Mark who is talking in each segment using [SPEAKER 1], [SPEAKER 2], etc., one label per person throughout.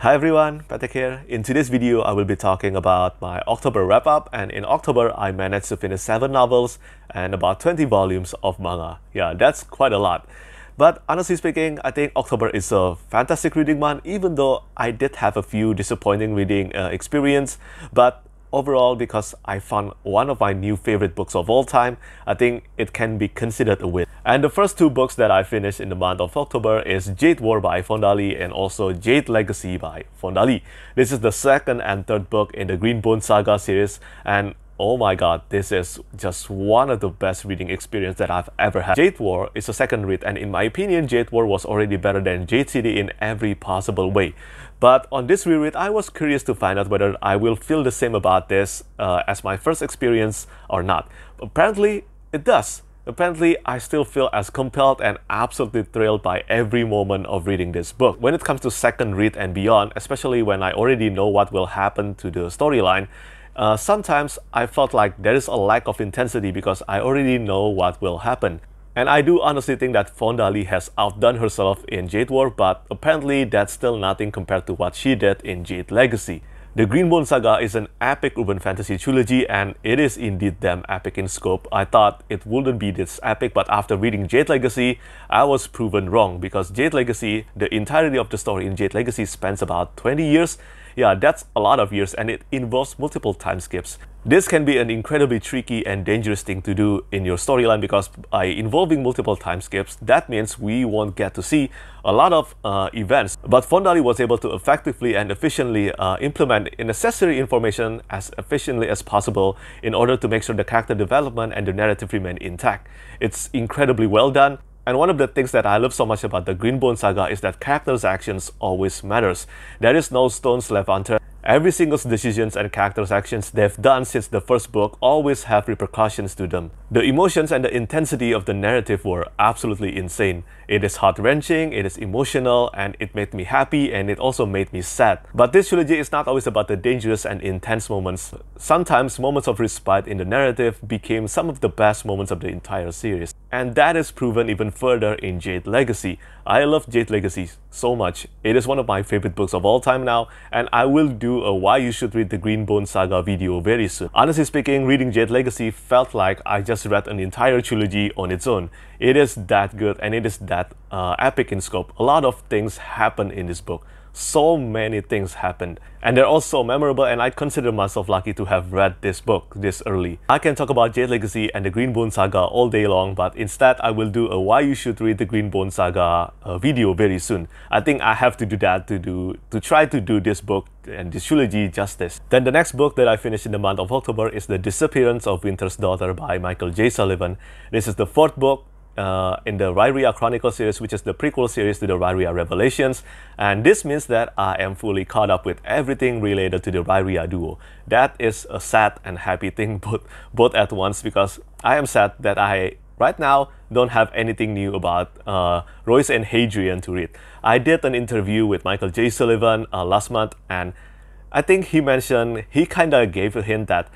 [SPEAKER 1] Hi everyone, Patrick here. In today's video, I will be talking about my October wrap-up and in October, I managed to finish 7 novels and about 20 volumes of manga. Yeah, that's quite a lot. But honestly speaking, I think October is a fantastic reading month even though I did have a few disappointing reading uh, experience, but overall because I found one of my new favorite books of all time, I think it can be considered a win. And the first two books that I finished in the month of October is Jade War by Fondali and also Jade Legacy by Fondali. This is the second and third book in the Greenbone Saga series and oh my god, this is just one of the best reading experience that I've ever had. Jade War is a second read and in my opinion, Jade War was already better than Jade City in every possible way. But on this reread, I was curious to find out whether I will feel the same about this uh, as my first experience or not. Apparently, it does. Apparently, I still feel as compelled and absolutely thrilled by every moment of reading this book. When it comes to second read and beyond, especially when I already know what will happen to the storyline, uh, sometimes I felt like there is a lack of intensity because I already know what will happen. And I do honestly think that Lee has outdone herself in Jade War, but apparently that's still nothing compared to what she did in Jade Legacy. The Greenbone Saga is an epic urban fantasy trilogy, and it is indeed damn epic in scope. I thought it wouldn't be this epic, but after reading Jade Legacy, I was proven wrong because Jade Legacy, the entirety of the story in Jade Legacy, spans about 20 years, yeah, that's a lot of years and it involves multiple time skips. This can be an incredibly tricky and dangerous thing to do in your storyline because by involving multiple time skips, that means we won't get to see a lot of uh, events. But Fondali was able to effectively and efficiently uh, implement necessary information as efficiently as possible in order to make sure the character development and the narrative remain intact. It's incredibly well done. And one of the things that I love so much about the Greenbone saga is that characters' actions always matters. There is no stones left unturned. Every single decisions and characters' actions they've done since the first book always have repercussions to them. The emotions and the intensity of the narrative were absolutely insane. It is heart-wrenching, it is emotional, and it made me happy and it also made me sad. But this trilogy is not always about the dangerous and intense moments. Sometimes moments of respite in the narrative became some of the best moments of the entire series. And that is proven even further in Jade Legacy. I love Jade Legacy so much. It is one of my favorite books of all time now, and I will do a why you should read the Greenbone Saga video very soon. Honestly speaking, reading Jade Legacy felt like I just read an entire trilogy on its own. It is that good and it is that that uh, epic in scope. A lot of things happen in this book. So many things happened, and they're all so memorable. And I consider myself lucky to have read this book this early. I can talk about Jade Legacy and the Green Bone Saga all day long, but instead I will do a why you should read the Green Bone Saga uh, video very soon. I think I have to do that to do to try to do this book and this trilogy justice. Then the next book that I finished in the month of October is The Disappearance of Winter's Daughter by Michael J. Sullivan. This is the fourth book uh, in the Ryria Chronicle series, which is the prequel series to the Ryria Revelations. And this means that I am fully caught up with everything related to the Ryria duo. That is a sad and happy thing both, both at once because I am sad that I right now don't have anything new about uh, Royce and Hadrian to read. I did an interview with Michael J. Sullivan uh, last month and I think he mentioned, he kind of gave a hint that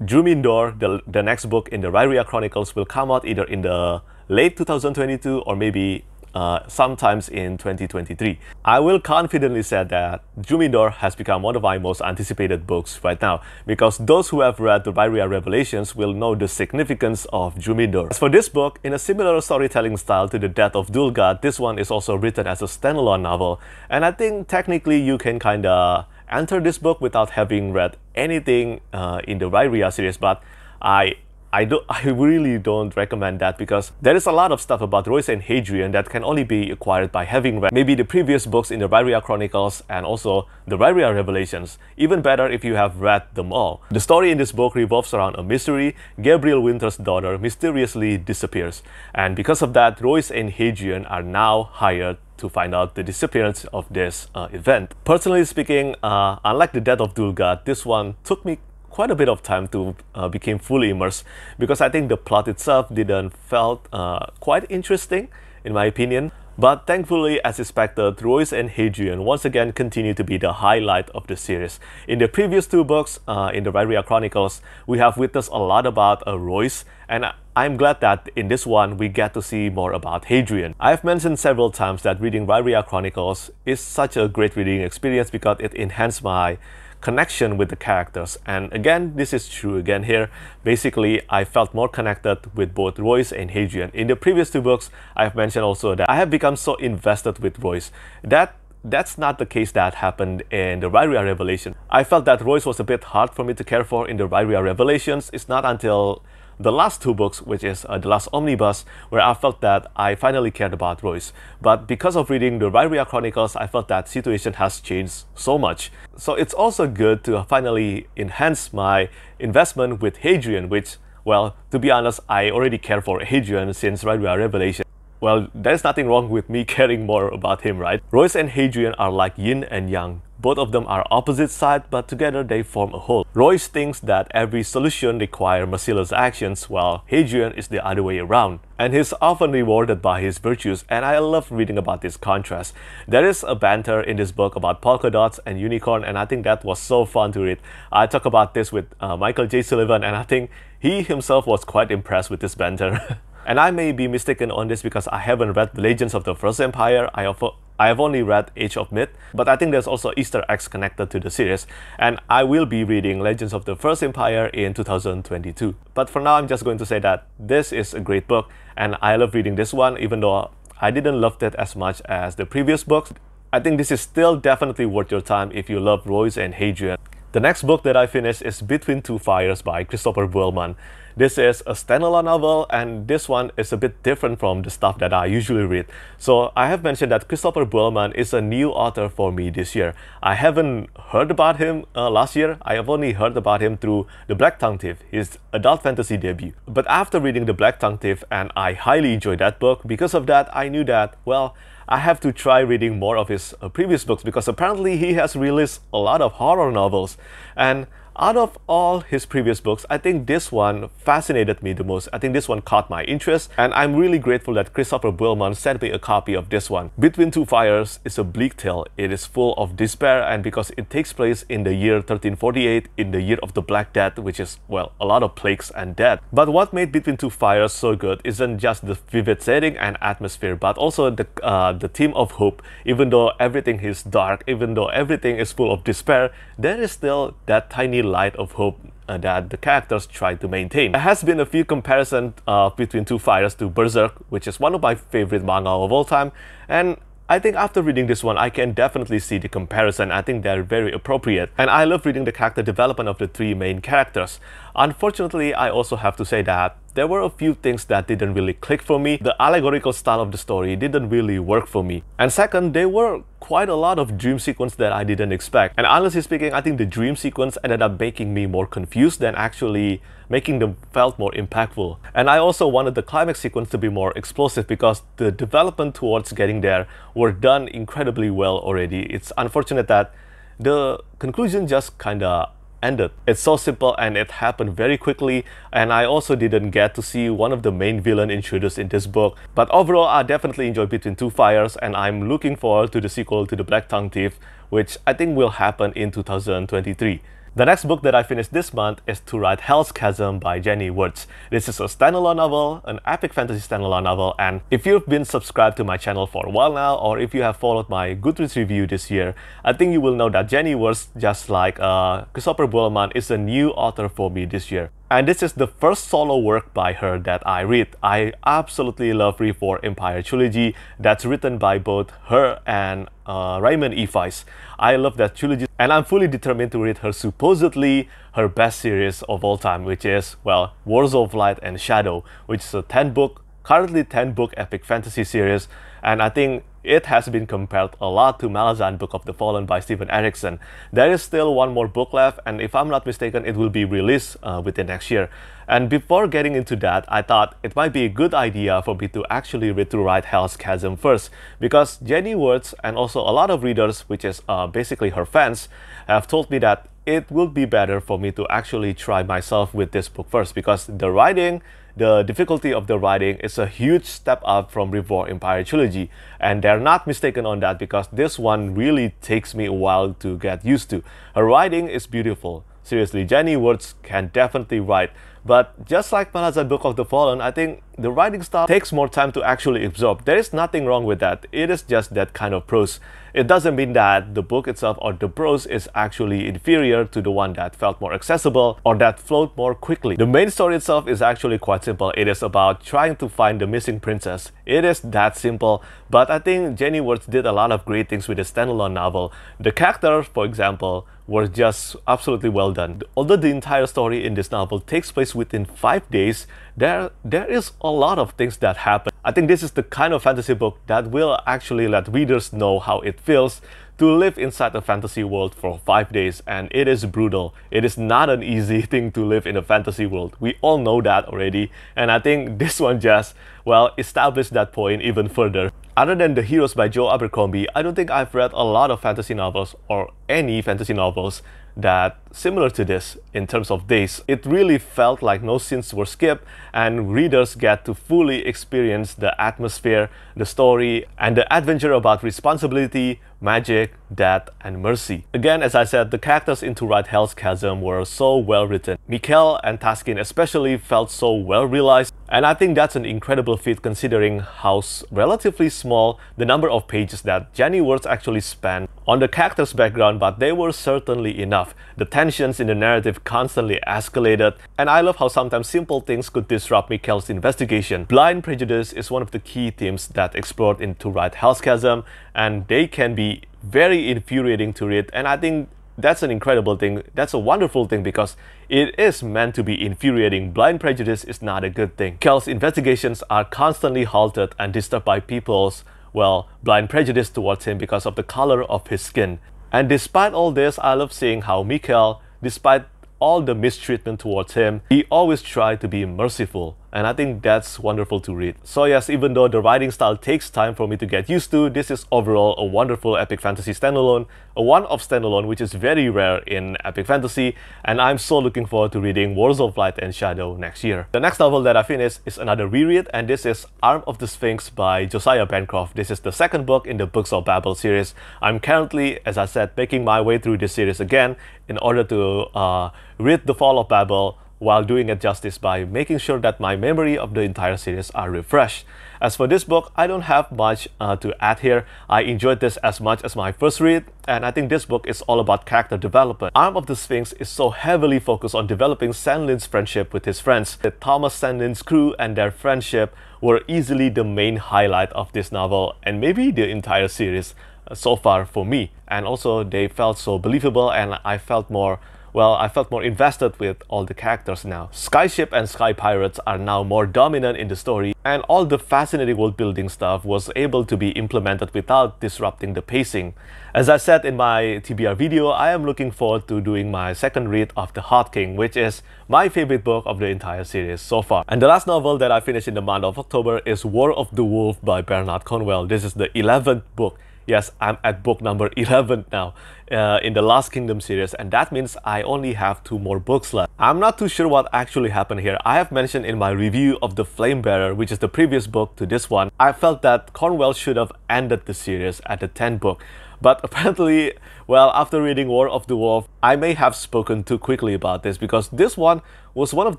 [SPEAKER 1] Drumindor, the, the next book in the Ryria Chronicles, will come out either in the late 2022 or maybe uh, sometimes in 2023. I will confidently say that Jumidor has become one of my most anticipated books right now because those who have read the Byria Revelations will know the significance of Jumidor. As for this book, in a similar storytelling style to The Death of Dulgad, this one is also written as a standalone novel and I think technically you can kinda enter this book without having read anything uh, in the Byria series but I I, do, I really don't recommend that because there is a lot of stuff about Royce and Hadrian that can only be acquired by having read maybe the previous books in the Raria Chronicles and also the Raria Revelations, even better if you have read them all. The story in this book revolves around a mystery, Gabriel Winter's daughter mysteriously disappears, and because of that, Royce and Hadrian are now hired to find out the disappearance of this uh, event. Personally speaking, uh, unlike the death of Dulgad, this one took me quite a bit of time to uh, became fully immersed because I think the plot itself didn't felt uh, quite interesting in my opinion. But thankfully, as expected, Royce and Hadrian once again continue to be the highlight of the series. In the previous two books, uh, in the Ryria Chronicles, we have witnessed a lot about uh, Royce, and I'm glad that in this one we get to see more about Hadrian. I've mentioned several times that reading Ryria Chronicles is such a great reading experience because it enhanced my connection with the characters. And again, this is true again here. Basically, I felt more connected with both Royce and Hadrian. In the previous two books, I've mentioned also that I have become so invested with Royce. That that's not the case that happened in the Ryria Revelation. I felt that Royce was a bit hard for me to care for in the Ryria Revelations. It's not until the last two books, which is uh, The Last Omnibus, where I felt that I finally cared about Royce. But because of reading the Ryria Chronicles, I felt that situation has changed so much. So it's also good to finally enhance my investment with Hadrian, which, well, to be honest, I already care for Hadrian since Ryria Revelation. Well, there's nothing wrong with me caring more about him, right? Royce and Hadrian are like yin and yang. Both of them are opposite sides, but together they form a whole. Royce thinks that every solution requires Marcellus' actions, while Hadrian is the other way around. And he's often rewarded by his virtues, and I love reading about this contrast. There is a banter in this book about polka dots and unicorn, and I think that was so fun to read. I talk about this with uh, Michael J. Sullivan, and I think he himself was quite impressed with this banter. and I may be mistaken on this because I haven't read The Legends of the First Empire. I, I have only read Age of Myth, but I think there's also Easter eggs connected to the series, and I will be reading Legends of the First Empire in 2022. But for now, I'm just going to say that this is a great book, and I love reading this one, even though I didn't love it as much as the previous books. I think this is still definitely worth your time if you love Royce and Hadrian. The next book that I finished is Between Two Fires by Christopher Buhlmann. This is a standalone novel and this one is a bit different from the stuff that I usually read. So I have mentioned that Christopher Buhlmann is a new author for me this year. I haven't heard about him uh, last year. I have only heard about him through The Black Tongue Thief, his adult fantasy debut. But after reading The Black Tongue Thief and I highly enjoyed that book, because of that I knew that, well, I have to try reading more of his uh, previous books because apparently he has released a lot of horror novels. And out of all his previous books, I think this one fascinated me the most. I think this one caught my interest, and I'm really grateful that Christopher Bullman sent me a copy of this one. Between Two Fires is a bleak tale. It is full of despair, and because it takes place in the year 1348, in the year of the Black Death, which is, well, a lot of plagues and death. But what made Between Two Fires so good isn't just the vivid setting and atmosphere, but also the, uh, the theme of hope. Even though everything is dark, even though everything is full of despair, there is still that tiny light of hope uh, that the characters try to maintain. There has been a few comparisons uh, between Two Fires to Berserk, which is one of my favorite manga of all time, and I think after reading this one, I can definitely see the comparison. I think they're very appropriate. And I love reading the character development of the three main characters. Unfortunately, I also have to say that there were a few things that didn't really click for me. The allegorical style of the story didn't really work for me. And second, there were quite a lot of dream sequence that I didn't expect. And honestly speaking, I think the dream sequence ended up making me more confused than actually making them felt more impactful. And I also wanted the climax sequence to be more explosive because the development towards getting there were done incredibly well already. It's unfortunate that the conclusion just kinda ended. It's so simple and it happened very quickly and I also didn't get to see one of the main villain intruders in this book. But overall, I definitely enjoyed Between Two Fires and I'm looking forward to the sequel to The Black Tongue Thief, which I think will happen in 2023. The next book that I finished this month is To Ride Hell's Chasm by Jenny Woods. This is a standalone novel, an epic fantasy standalone novel, and if you've been subscribed to my channel for a while now, or if you have followed my Goodreads review this year, I think you will know that Jenny Woods, just like uh, Christopher Bullman, is a new author for me this year. And this is the first solo work by her that I read. I absolutely love Re4 Empire Trilogy that's written by both her and uh, Raymond E. Feist. I love that trilogy and I'm fully determined to read her supposedly her best series of all time which is, well, Wars of Light and Shadow which is a 10 book, currently 10 book epic fantasy series and I think it has been compared a lot to Malazan Book of the Fallen by Stephen Erickson. There is still one more book left and if I'm not mistaken it will be released uh, within next year. And before getting into that, I thought it might be a good idea for me to actually read through Write Hell's Chasm first because Jenny Words and also a lot of readers, which is uh, basically her fans, have told me that it would be better for me to actually try myself with this book first because the writing the difficulty of the writing is a huge step up from Reborn Empire Trilogy, and they're not mistaken on that because this one really takes me a while to get used to. Her writing is beautiful. Seriously, Jenny Words can definitely write. But just like Manazai Book of the Fallen, I think the writing style takes more time to actually absorb. There is nothing wrong with that. It is just that kind of prose. It doesn't mean that the book itself or the prose is actually inferior to the one that felt more accessible or that flowed more quickly. The main story itself is actually quite simple. It is about trying to find the missing princess. It is that simple. But I think Jenny Words did a lot of great things with the standalone novel. The characters, for example, were just absolutely well done. Although the entire story in this novel takes place within five days, there, there is a lot of things that happen. I think this is the kind of fantasy book that will actually let readers know how it feels to live inside a fantasy world for five days, and it is brutal. It is not an easy thing to live in a fantasy world. We all know that already, and I think this one just, well, established that point even further. Other than The Heroes by Joe Abercrombie, I don't think I've read a lot of fantasy novels or any fantasy novels that similar to this in terms of days. It really felt like no scenes were skipped and readers get to fully experience the atmosphere, the story, and the adventure about responsibility, magic, death, and mercy. Again, as I said, the characters into Right Hell's Chasm were so well written. Mikkel and Taskin especially felt so well realized and I think that's an incredible feat considering how relatively small the number of pages that Jenny Words actually spent on the character's background, but they were certainly enough. The tensions in the narrative constantly escalated, and I love how sometimes simple things could disrupt Mikkel's investigation. Blind prejudice is one of the key themes that explored in To Write Hell's Chasm, and they can be very infuriating to read, and I think that's an incredible thing. That's a wonderful thing because it is meant to be infuriating. Blind prejudice is not a good thing. Kel's investigations are constantly halted and disturbed by people's, well, blind prejudice towards him because of the color of his skin. And despite all this, I love seeing how Mikel, despite all the mistreatment towards him, he always tried to be merciful and I think that's wonderful to read. So yes, even though the writing style takes time for me to get used to, this is overall a wonderful epic fantasy standalone, a one-off standalone which is very rare in epic fantasy, and I'm so looking forward to reading Wars of Light and Shadow next year. The next novel that I finished is another reread, and this is Arm of the Sphinx by Josiah Bancroft. This is the second book in the Books of Babel series. I'm currently, as I said, making my way through this series again in order to uh, read The Fall of Babel, while doing it justice by making sure that my memory of the entire series are refreshed. As for this book, I don't have much uh, to add here. I enjoyed this as much as my first read, and I think this book is all about character development. Arm of the Sphinx is so heavily focused on developing Sandlin's friendship with his friends. The Thomas Sandlin's crew and their friendship were easily the main highlight of this novel, and maybe the entire series uh, so far for me. And also, they felt so believable, and I felt more well, I felt more invested with all the characters now. Skyship and Sky Pirates are now more dominant in the story, and all the fascinating world-building stuff was able to be implemented without disrupting the pacing. As I said in my TBR video, I am looking forward to doing my second read of The Heart King, which is my favorite book of the entire series so far. And the last novel that I finished in the month of October is War of the Wolf by Bernard Cornwell. This is the 11th book Yes, I'm at book number 11 now uh, in the Last Kingdom series and that means I only have two more books left. I'm not too sure what actually happened here. I have mentioned in my review of The Flamebearer, which is the previous book to this one, I felt that Cornwell should have ended the series at the 10th book. But apparently, well, after reading War of the Wolf, I may have spoken too quickly about this because this one was one of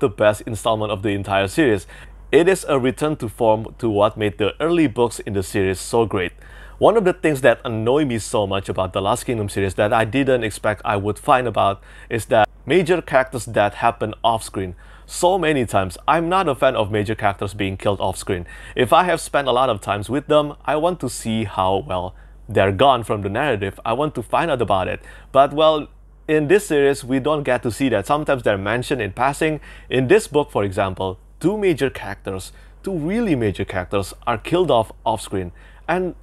[SPEAKER 1] the best installment of the entire series. It is a return to form to what made the early books in the series so great. One of the things that annoyed me so much about the Last Kingdom series that I didn't expect I would find about is that major characters that happen off-screen so many times. I'm not a fan of major characters being killed off-screen. If I have spent a lot of times with them, I want to see how, well, they're gone from the narrative. I want to find out about it. But, well, in this series, we don't get to see that. Sometimes they're mentioned in passing. In this book, for example, two major characters, two really major characters, are killed off off-screen. And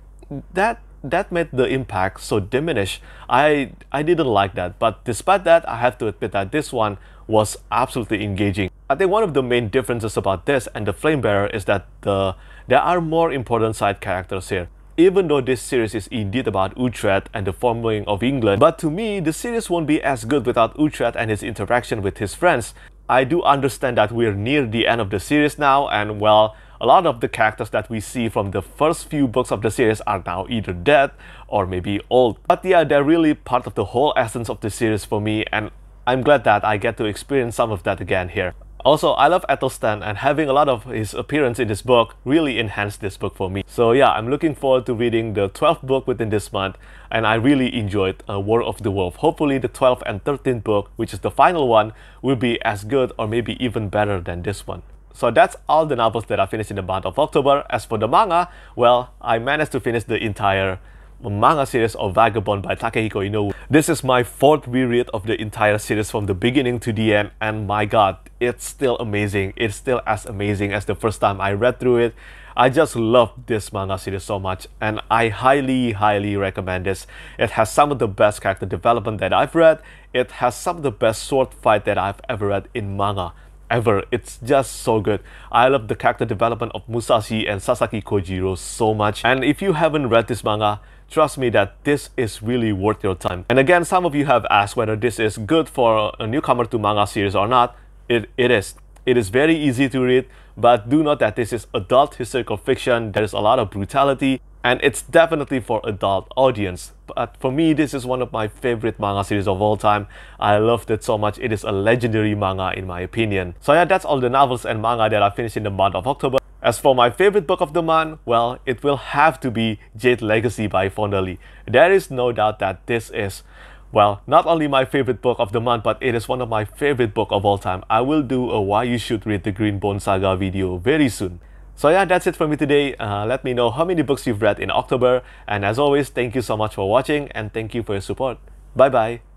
[SPEAKER 1] that that made the impact so diminished. I I didn't like that, but despite that, I have to admit that this one was absolutely engaging. I think one of the main differences about this and the Flame Bearer is that the there are more important side characters here. Even though this series is indeed about Uhtred and the forming of England, but to me, the series won't be as good without Uhtred and his interaction with his friends. I do understand that we're near the end of the series now, and well, a lot of the characters that we see from the first few books of the series are now either dead or maybe old. But yeah, they're really part of the whole essence of the series for me and I'm glad that I get to experience some of that again here. Also, I love Ethelstan and having a lot of his appearance in this book really enhanced this book for me. So yeah, I'm looking forward to reading the 12th book within this month and I really enjoyed uh, War of the Wolf. Hopefully the 12th and 13th book, which is the final one, will be as good or maybe even better than this one. So that's all the novels that I finished in the month of October. As for the manga, well, I managed to finish the entire manga series of Vagabond by Takehiko Inoue. This is my fourth reread of the entire series from the beginning to the end and my god, it's still amazing. It's still as amazing as the first time I read through it. I just love this manga series so much and I highly, highly recommend this. It has some of the best character development that I've read. It has some of the best sword fight that I've ever read in manga ever. It's just so good. I love the character development of Musashi and Sasaki Kojiro so much. And if you haven't read this manga, trust me that this is really worth your time. And again, some of you have asked whether this is good for a newcomer to manga series or not. It, it is. It is very easy to read, but do note that this is adult historical fiction. There's a lot of brutality, and it's definitely for adult audience. But for me, this is one of my favorite manga series of all time. I loved it so much. It is a legendary manga in my opinion. So yeah, that's all the novels and manga that I finished in the month of October. As for my favorite book of the month, well, it will have to be Jade Legacy by Fonda There is no doubt that this is well, not only my favorite book of the month, but it is one of my favorite book of all time. I will do a Why You Should Read the Green Bone Saga video very soon. So yeah, that's it for me today. Uh, let me know how many books you've read in October. And as always, thank you so much for watching and thank you for your support. Bye-bye.